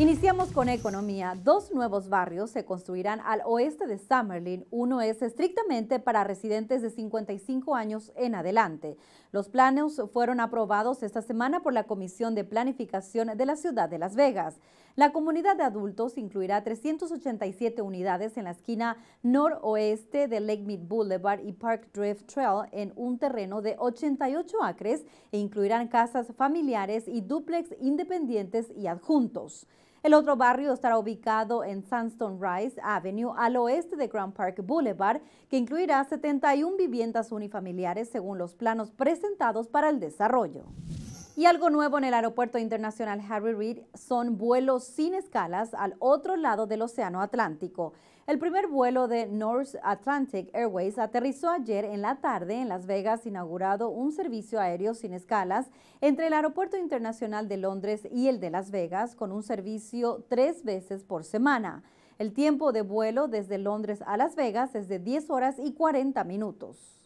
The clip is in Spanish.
Iniciamos con economía. Dos nuevos barrios se construirán al oeste de Summerlin. Uno es estrictamente para residentes de 55 años en adelante. Los planes fueron aprobados esta semana por la Comisión de Planificación de la Ciudad de Las Vegas. La comunidad de adultos incluirá 387 unidades en la esquina noroeste de Lake Mead Boulevard y Park Drift Trail en un terreno de 88 acres e incluirán casas familiares y duplex independientes y adjuntos. El otro barrio estará ubicado en Sandstone Rise Avenue, al oeste de Grand Park Boulevard, que incluirá 71 viviendas unifamiliares según los planos presentados para el desarrollo. Y algo nuevo en el Aeropuerto Internacional Harry Reid son vuelos sin escalas al otro lado del Océano Atlántico. El primer vuelo de North Atlantic Airways aterrizó ayer en la tarde en Las Vegas, inaugurado un servicio aéreo sin escalas entre el Aeropuerto Internacional de Londres y el de Las Vegas, con un servicio tres veces por semana. El tiempo de vuelo desde Londres a Las Vegas es de 10 horas y 40 minutos.